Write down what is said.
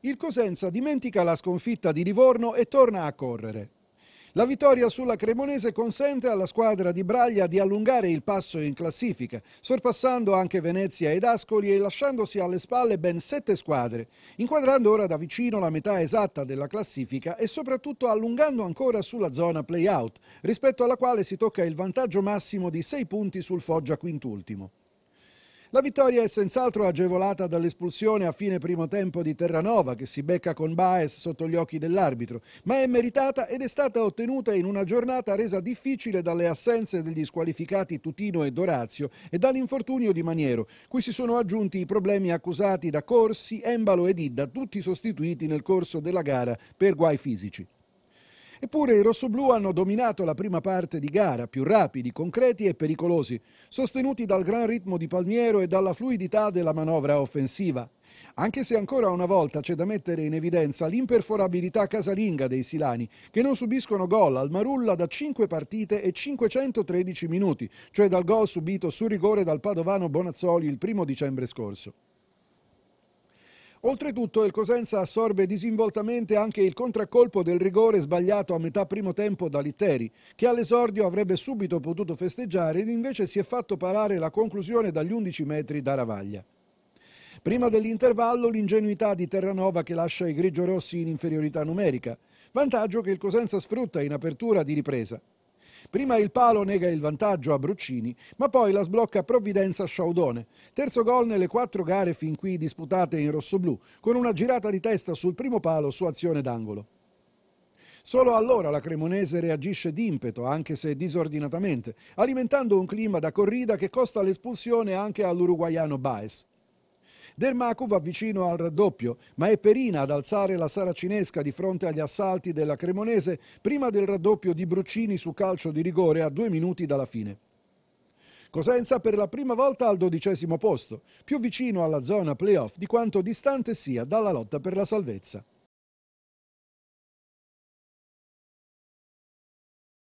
il Cosenza dimentica la sconfitta di Livorno e torna a correre. La vittoria sulla Cremonese consente alla squadra di Braglia di allungare il passo in classifica, sorpassando anche Venezia ed Ascoli e lasciandosi alle spalle ben sette squadre, inquadrando ora da vicino la metà esatta della classifica e soprattutto allungando ancora sulla zona play-out, rispetto alla quale si tocca il vantaggio massimo di sei punti sul Foggia quintultimo. La vittoria è senz'altro agevolata dall'espulsione a fine primo tempo di Terranova che si becca con Baez sotto gli occhi dell'arbitro, ma è meritata ed è stata ottenuta in una giornata resa difficile dalle assenze degli squalificati Tutino e Dorazio e dall'infortunio di Maniero, cui si sono aggiunti i problemi accusati da Corsi, Embalo e Didda, tutti sostituiti nel corso della gara per guai fisici. Eppure i rossoblù hanno dominato la prima parte di gara, più rapidi, concreti e pericolosi, sostenuti dal gran ritmo di Palmiero e dalla fluidità della manovra offensiva. Anche se ancora una volta c'è da mettere in evidenza l'imperforabilità casalinga dei Silani, che non subiscono gol al Marulla da 5 partite e 513 minuti, cioè dal gol subito su rigore dal padovano Bonazzoli il primo dicembre scorso. Oltretutto il Cosenza assorbe disinvoltamente anche il contraccolpo del rigore sbagliato a metà primo tempo da Litteri, che all'esordio avrebbe subito potuto festeggiare ed invece si è fatto parare la conclusione dagli 11 metri da Ravaglia. Prima dell'intervallo l'ingenuità di Terranova che lascia i grigio-rossi in inferiorità numerica, vantaggio che il Cosenza sfrutta in apertura di ripresa. Prima il palo nega il vantaggio a Bruccini, ma poi la sblocca provvidenza a Sciaudone. Terzo gol nelle quattro gare fin qui disputate in rossoblù, con una girata di testa sul primo palo su azione d'angolo. Solo allora la Cremonese reagisce d'impeto, anche se disordinatamente, alimentando un clima da corrida che costa l'espulsione anche all'uruguaiano Baez. Dermaku va vicino al raddoppio, ma è Perina ad alzare la saracinesca di fronte agli assalti della Cremonese prima del raddoppio di Bruccini su calcio di rigore a due minuti dalla fine. Cosenza per la prima volta al dodicesimo posto, più vicino alla zona playoff di quanto distante sia dalla lotta per la salvezza.